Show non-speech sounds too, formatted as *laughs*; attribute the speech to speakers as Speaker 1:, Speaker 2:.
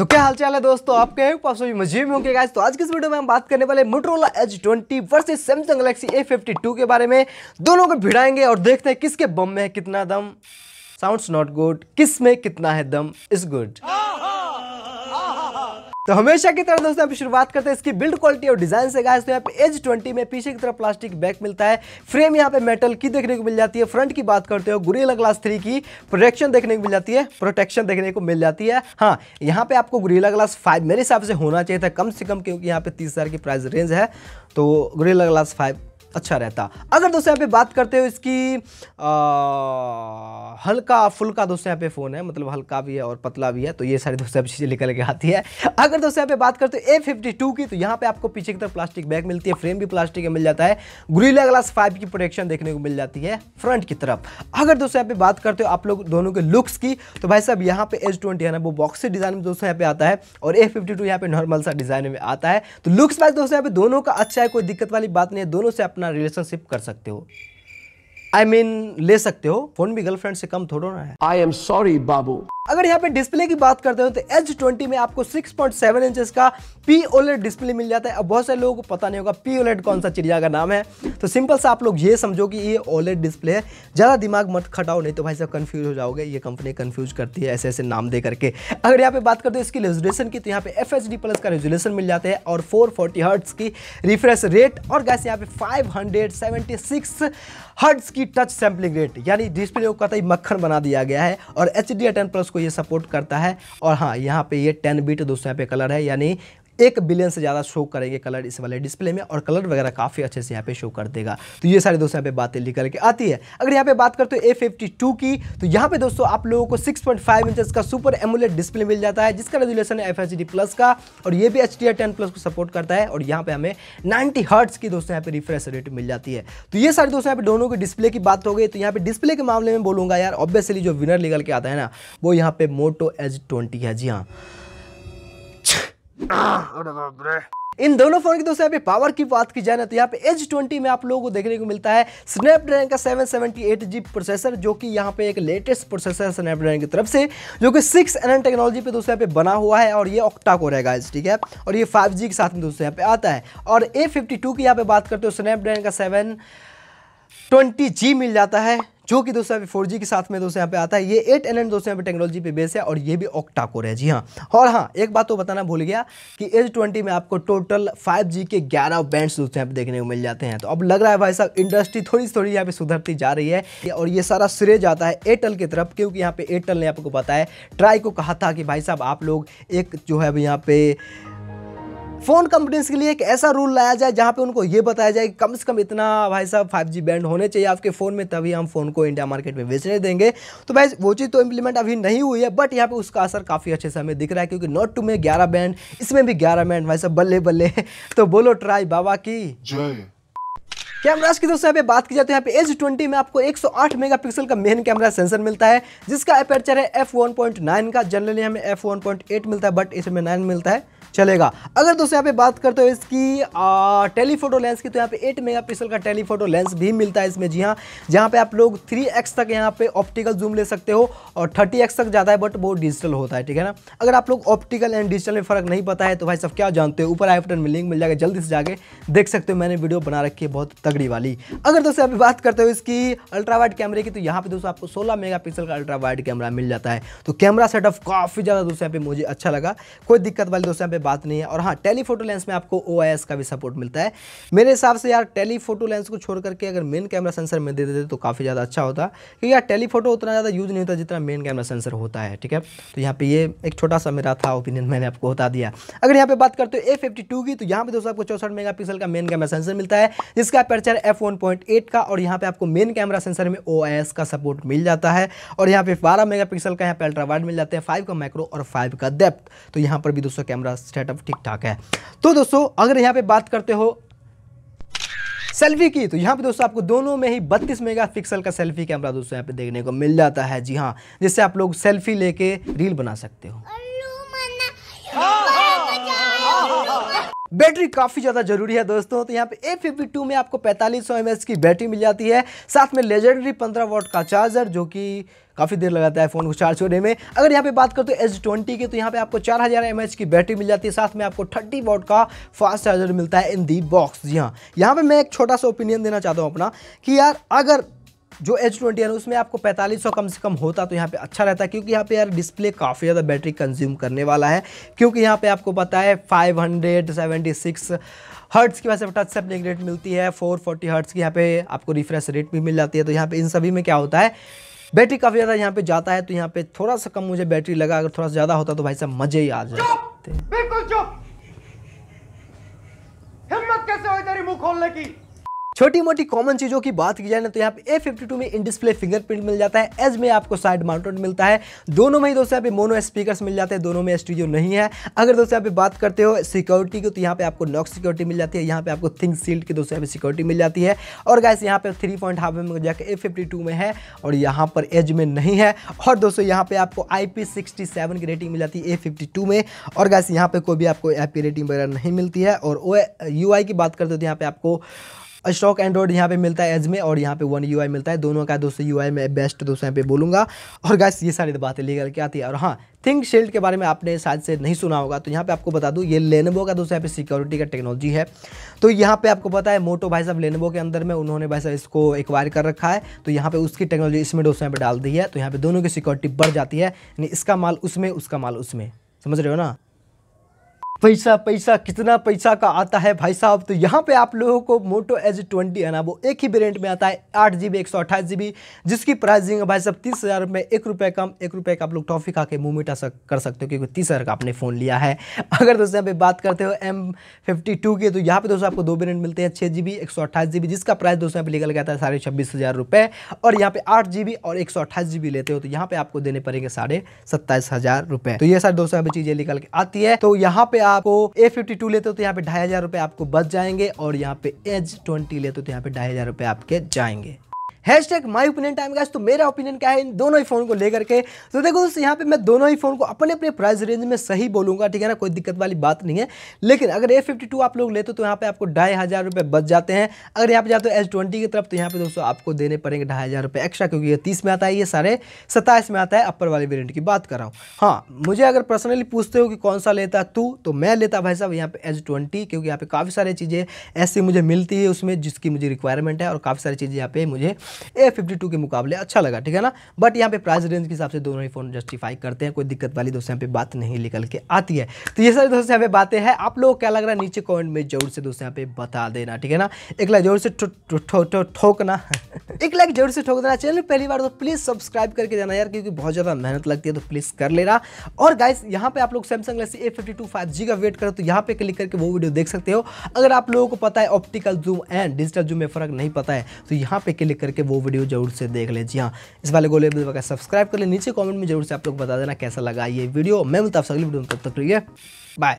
Speaker 1: तो क्या हालचाल है दोस्तों आपके पास सभी मजे में होंगे गाइस तो आज के इस वीडियो में हम बात करने वाले Motorola H twenty versus Samsung Galaxy A fifty two के बारे में दोनों को भिड़ाएंगे और देखते हैं किसके बम में है कितना दम साउंड्स नॉट गुड किस में कितना है दम इज गुड तो हमेशा की तरह दोस्तों शुरुआत करते हैं इसकी बिल्ड क्वालिटी और डिजाइन से गाइस तो यहाँ पे एज ट्वेंटी में पीछे की तरफ प्लास्टिक बैक मिलता है फ्रेम यहाँ पे मेटल की देखने को मिल जाती है फ्रंट की बात करते हो गुरीला ग्लास थ्री की प्रोटेक्शन देखने को मिल जाती है प्रोटेक्शन देखने को मिल जाती है हाँ यहाँ पे आपको गुरीला ग्लास फाइव मेरे हिसाब से होना चाहिए था कम से कम क्योंकि यहाँ पे तीस की प्राइस रेंज है तो गुरेला ग्लास फाइव अच्छा रहता अगर दोस्तों यहाँ पे बात करते हो इसकी आ, हल्का फुल्का दोस्तों यहाँ पे फ़ोन है मतलब हल्का भी है और पतला भी है तो ये सारी दोस्तों चीज़ें निकल के आती है अगर दोस्तों यहाँ पे बात करते हो ए फिफ्टी टू की तो यहाँ पे आपको पीछे की तरफ प्लास्टिक बैग मिलती है फ्रेम भी प्लास्टिक का मिल जाता है ग्रीला ग्लास फाइव की प्रोटेक्शन देखने को मिल जाती है फ्रंट की तरफ अगर दोस्तों यहाँ पे बात करते हो आप लोग दोनों के लुक्स की तो भाई साहब यहाँ पे एच ट्वेंटी है ना वो बॉक्स डिज़ाइन में दोस्तों यहाँ पे आता है और ए फिफ्टी टू यहाँ पे नॉर्मल सा डिज़ाइन में आता है तो लुक्स वाइज दोस्तों यहाँ पे दोनों का अच्छा है कोई दिक्कत वाली बात नहीं है दोनों से आप अपना रिलेशनशिप कर सकते हो आई I मीन mean, ले सकते हो फोन भी गर्लफ्रेंड से कम थोड़ा ना है आई एम सॉरी बाबू अगर यहाँ पे डिस्प्ले की बात करते हो तो एच ट्वेंटी में आपको 6.7 पॉइंट इंचेस का पी ओलेट डिस्प्ले मिल जाता है अब बहुत सारे लोगों को पता नहीं होगा पी ओलेट e कौन सा चिड़िया का नाम है तो सिंपल सा आप लोग ये समझो कि ये ओलेट डिस्प्ले e है ज़्यादा दिमाग मत खटाओ नहीं तो भाई साहब कन्फ्यूज हो जाओगे ये कंपनी कन्फ्यूज करती है ऐसे ऐसे नाम दे करके अगर यहाँ पे बात करते हो इसकी रेजुलेशन की तो यहाँ पे एफ प्लस का रेजुलेशन मिल जाता है और फोर फोर्टी की रिफ्रेश रेट और गैस यहाँ पे फाइव हंड्रेड की की टच सैम्पलिंग रेट यानी डिस्प्ले को कतई मक्खन बना दिया गया है और एच डी प्लस को ये सपोर्ट करता है और हाँ यहाँ पे ये टेन बीट दोस्तों यहाँ पे कलर है यानी एक बिलियन से ज़्यादा शो करेंगे कलर इस वाले डिस्प्ले में और कलर वगैरह काफ़ी अच्छे से यहाँ पे शो कर देगा तो ये सारे दोस्तों यहाँ पे बातें निकल के आती है अगर यहाँ पे बात करते हो ए फिफ्टी टू की तो यहाँ पे दोस्तों आप लोगों को 6.5 पॉइंट का सुपर एमुलेट डिस्प्ले मिल जाता है जिसका रेजुलेशन है एफ प्लस का और ये भी एच डी प्लस को सपोर्ट करता है और यहाँ पर हमें नाइन्टी हर्ट्स की दोस्तों यहाँ पर रिफ्रेश रेट मिल जाती है तो ये सारे दोस्तों यहाँ पे दोनों की डिस्प्ले की बात हो गई तो यहाँ पर डिस्प्ले के मामले में बोलूँगा यार ऑब्वियसली जो विनर निकल के आता है ना वो यहाँ पे मोटो एच ट्वेंटी है जी हाँ इन दोनों फोन की दोस्तों यहाँ पे पावर की बात की जाए ना तो यहाँ पे एज ट्वेंटी में आप लोगों को देखने को मिलता है स्नैपड्रैगन का एट जी प्रोसेसर जो कि यहाँ पे एक लेटेस्ट प्रोसेसर है स्नैपड्रैगन की तरफ से जो कि सिक्स एन टेक्नोलॉजी पे दोस्तों यहाँ पे बना हुआ है और ये ऑक्टा को रहेगा ठीक है और ये फाइव के साथ में दोस्तों यहाँ पे आता है और ए की यहाँ पे बात करते हो स्नैपड्रैगन का सेवन ट्वेंटी जी मिल जाता है जो कि दोस्तों यहाँ पे फोर के साथ में दोस्तों यहाँ पे आता है ये एट एन दोस्तों यहाँ पे टेक्नोलॉजी पे बेस है और ये भी ऑक्टा कोर है जी हाँ और हाँ एक बात तो बताना भूल गया कि एज ट्वेंटी में आपको टोटल फाइव के ग्यारह बैंड्स दोस्तों यहाँ पे देखने को मिल जाते हैं तो अब लग रहा है भाई साहब इंडस्ट्री थोड़ी थोड़ी यहाँ पे सुधरती जा रही है और ये सारा श्रेय जाता है एयरटेल की तरफ क्योंकि यहाँ पे एयरटेल ने आपको बताया ट्राई को कहा था कि भाई साहब आप लोग एक जो है अभी यहाँ पे फ़ोन कंपनीज के लिए एक ऐसा रूल लाया जाए जहाँ पे उनको ये बताया जाए कि कम से कम इतना भाई साहब 5G बैंड होने चाहिए आपके फ़ोन में तभी हम फ़ोन को इंडिया मार्केट में बेचने देंगे तो भाई वो चीज़ तो इम्प्लीमेंट अभी नहीं हुई है बट यहाँ पे उसका असर काफ़ी अच्छे से हमें दिख रहा है क्योंकि नोट टू में ग्यारह बैंड इसमें भी ग्यारह बैंड भाई साहब बल्ले बल्ले तो बोलो ट्राई बाबा की जय कैमराज की दोस्तों यहाँ पे बात की जाए तो यहाँ पे एज ट्वेंटी में आपको 108 मेगापिक्सल का मेन कैमरा सेंसर मिलता है जिसका अपेचर है एफ वन पॉइंट नाइन का जनरली हमें एफ वन पॉइंट एट मिलता है बट इसमें नाइन मिलता है चलेगा अगर दोस्तों यहाँ पे बात करते हो इसकी आ, टेलीफोटो लेंस की तो यहाँ पे 8 मेगापिक्सल का टेलीफोटो लेंस भी मिलता है इसमें जी हाँ जहाँ पे आप लोग 3x तक यहाँ पे ऑप्टिकल जूम ले सकते हो और 30x तक ज्यादा है बट वो डिजिटल होता है ठीक है ना अगर आप लोग ऑप्टिकल एंड डिजिटल में फर्क नहीं पता है तो भाई सब क्या जानते हो ऊपर आई बटन में लिंक मिल जाएगा जल्दी से जाके देख सकते हो मैंने वीडियो बना रखी है बहुत तगड़ी वाली अगर दोस्तों अभी बात करते हो इसकी अल्ट्रा वाइड कैमरे की तो यहाँ पे दोस्तों आपको 16 मेगापिक्सल का अल्ट्रा वाइड कैमरा मिल जाता है तो कैमरा सेटअप काफ़ी ज़्यादा दोस्तों यहाँ पे मुझे अच्छा लगा कोई दिक्कत वाली दोस्तों यहाँ पे बात नहीं है और हाँ टेलीफोटो लेंस में आपको ओ का भी सपोर्ट मिलता है मेरे हिसाब से यार टेलीफोटो लेंस को छोड़ करके अगर मेन कैमरा सेंसर में दे देते तो काफ़ी ज़्यादा अच्छा होता क्योंकि यार टेलीफोटो उतना ज़्यादा यूज़ नहीं होता जितना मेन कैमरा सेंसर होता है ठीक है तो यहाँ पे ये एक छोटा सा मेरा था ओपिनियन मैंने आपको बता दिया अगर यहाँ पे बात करते हो ए की तो यहाँ पे दोस्तों आपको चौसठ मेगा का मेन कैमरा सेंसर मिलता है जिसका अपर्चर f1.8 का और यहाँ पे आपको मेन कैमरा सेंसर में ओ का सपोर्ट मिल जाता है और यहाँ पे 12 मेगापिक्सल का यहाँ पे अल्ट्रा वाइड मिल जाते हैं फाइव का माइक्रो और फाइव का डेप्थ तो यहाँ पर भी दोस्तों कैमरा सेटअप ठीक ठाक है तो दोस्तों अगर यहाँ पे बात करते हो सेल्फी की तो यहाँ पे दोस्तों आपको दोनों में ही 32 मेगापिक्सल का सेल्फी कैमरा दोस्तों यहाँ पे देखने को मिल जाता है जी हाँ जिससे आप लोग सेल्फी लेके रील बना सकते हो बैटरी काफ़ी ज़्यादा जरूरी है दोस्तों तो यहाँ पे ए फिफ्टी टू में आपको पैंतालीस सौ की बैटरी मिल जाती है साथ में लेजेंडरी पंद्रह वोट का चार्जर जो कि काफ़ी देर लगाता है फ़ोन को चार्ज होने में अगर यहाँ पे बात करते हो एस ट्वेंटी की तो यहाँ पे आपको 4000 हज़ार की बैटरी मिल जाती है साथ में आपको 30 वोट का फास्ट चार्जर मिलता है इन दी बॉक्स जी हाँ यहाँ पर मैं एक छोटा सा ओपिनियन देना चाहता हूँ अपना कि यार अगर जो एच ट्वेंटी है उसमें आपको पैंतालीस सौ कम से कम होता तो यहाँ पे अच्छा रहता है क्योंकि यहाँ पे यार डिस्प्ले काफ़ी ज़्यादा बैटरी कंज्यूम करने वाला है क्योंकि यहाँ पे आपको पता है फाइव हंड्रेड हर्ट्स की वजह से टच रेट मिलती है 440 फोर्टी हर्ट्स की यहाँ पे आपको रिफ्रेश रेट भी मिल जाती है तो यहाँ पे इन सभी में क्या होता है बैटरी काफ़ी ज़्यादा यहाँ पे जाता है तो यहाँ पे थोड़ा सा कम मुझे बैटरी लगा अगर थोड़ा सा ज़्यादा होता तो भाई साहब मज़े ही आ जाते हिम्मत कैसे हो तेरी मुँह खोलने की छोटी मोटी कॉमन चीजों की बात की जाए ना तो यहाँ पे ए फिफ्टी टू में इन डिस्प्ले फिंगरप्रिंट मिल जाता है एज में आपको साइड माउंटेड मिलता है दोनों में ही दोस्तों यहाँ पे मोनो स्पीकर मिल जाते हैं दोनों में स्टूडियो नहीं है अगर दोस्तों यहाँ पे बात करते हो सिक्योरिटी की तो यहाँ पे आपको नॉक सिक्योरिटी मिल जाती है यहाँ पे आपको थिंग सील्ड की दोस्तों यहाँ पे सिक्योरिटी मिल जाती है और गैस यहाँ पे थ्री पॉइंट हाफ में जाकर ए फिफ्टी टू में है और यहाँ पर एज में नहीं है और दोस्तों यहाँ पे आपको आई पी सिक्सटी सेवन की रेटिंग मिल जाती है ए फिफ्टी टू में और गैस यहाँ पे कोई भी आपको एप रेटिंग वगैरह नहीं मिलती है और ओ यू आई की बात करते हो तो यहाँ पे आपको स्टॉक एंड्रॉइड यहाँ पे मिलता है एज में और यहाँ पे वन यू मिलता है दोनों का दोस्तों यू में बेस्ट दोस्तों यहाँ पे बोलूँगा और गैस ये सारी तो बातें लेकर के आती है और हाँ थिंक शील्ड के बारे में आपने शायद से नहीं सुना होगा तो यहाँ पे आपको बता दूँ ये लेनोवो का दोस्तों यहाँ पे सिक्योरिटी का टेक्नोलॉजी है तो यहाँ पे आपको पता है मोटो भाई साहब लेनोवो के अंदर में उन्होंने भाई साहब इसको एक्वायर कर रखा है तो यहाँ पे उसकी टेक्नोलॉजी इसमें दोस्तों यहाँ पे डाल दी है तो यहाँ पे दोनों की सिक्योरिटी बढ़ जाती है यानी इसका माल उसमें उसका माल उसमें समझ रहे हो ना पैसा पैसा कितना पैसा का आता है भाई साहब तो यहाँ पे आप लोगों को मोटो एज ट्वेंटी है ना वो एक ही वेरियंट में आता है आठ जी बी एक सौ अट्ठाईस जी जिसकी प्राइसिंग है भाई साहब तीस हज़ार रुपये एक रुपये कम एक रुपये का आप लोग टॉफी खा के मुँह मिटा सक, कर सकते हो क्योंकि तीस हज़ार का आपने फ़ोन लिया है अगर दोस्तों यहाँ पे बात करते हो एम फिफ्टी टू की तो यहाँ पे दोस्तों आपको दो वेरियंट मिलते हैं छः जी बी एक सौ अट्ठाईस जी बी जिसका प्राइस दोस्तों यहाँ पे निकल गया था साढ़े छब्बीस हज़ार रुपये और यहाँ पे आठ जी बी और एक सौ अट्ठाईस जी बी लेते हो तो यहाँ पे आपको देने पड़ेंगे साढ़े सत्ताईस हज़ार रुपये तो ये सारी दोस्तों यहाँ पे चीज़ें निकल के आती है तो यहाँ पे आपको ए फिफ्टी टू लेते हो तो यहाँ पे ढाई हजार रुपए आपको बच जाएंगे और यहाँ पे एज ट्वेंटी लेते हो तो यहाँ पे ढाई हजार रुपए आपके जाएंगे hashtag my opinion time guys तो मेरा ओपिनियन क्या है इन दोनों ही फ़ोन को लेकर के तो देखो दोस्तों यहाँ पे मैं दोनों ही फ़ोन को अपने अपने प्राइस रेंज में सही बोलूँगा ठीक है ना कोई दिक्कत वाली बात नहीं है लेकिन अगर ए फिफ्टी टू आप लोग लेते हो तो यहाँ पे आपको ढाई हज़ार रुपये बच जाते हैं अगर यहाँ पे जाते हो एस ट्वेंटी की तरफ तो यहाँ पे दोस्तों आपको देने पड़ेंगे ढाई हज़ार रुपये एक्स्ट्रा क्योंकि ये तीस में आता है ये सारे सत्ताईस में आता है अपर वाली वेरियंट की बात कर रहा हूँ हाँ मुझे अगर पर्सनली पूछते हो कि कौन सा लेता तू तो मैं लेता भाई साहब यहाँ पे एस ट्वेंटी क्योंकि यहाँ पे काफ़ी सारी चीज़ें ऐसी मुझे मिलती है उसमें जिसकी मुझे रिक्वायरमेंट है और काफ़ी सारी चीज़ें यहाँ पे मुझे ए के मुकाबले अच्छा लगा ठीक है ना बट यहाँ पे प्राइस रेंज के हिसाब से दोनों ही फ़ोन जस्टिफाई करते हैं कोई दिक्कत वाली दोस्तों यहाँ पे बात नहीं निकल के आती है तो ये सारी दोस्तों यहाँ पे बातें हैं आप लोगों क्या लग रहा है नीचे कॉमेंट में जरूर से दोस्तों यहाँ पे बता देना ठीक है ना एक लाइक *laughs* जरूर से ठोकना एक लाइक जरूर से ठोक देना चैनल पहली बार तो प्लीज़ सब्सक्राइब करके जाना यार क्योंकि बहुत ज़्यादा मेहनत लगती है तो प्लीज़ कर लेना और गाइस यहाँ पे आप लोग Samsung A fifty two five G का वेट करो तो यहाँ पे क्लिक करके वो वीडियो देख सकते हो अगर आप लोगों को पता है optical zoom and digital zoom में फर्क नहीं पता है तो यहाँ पे क्लिक करके सकते वो वीडियो जरूर से देख लें जी हाँ इस वाले गोले का सब्सक्राइब कर लें नीचे कमेंट में जरूर से आप लोग बता देना कैसा लगा ये वीडियो मैं मिलता आपसे अगली वीडियो में तब तक रहिए बाय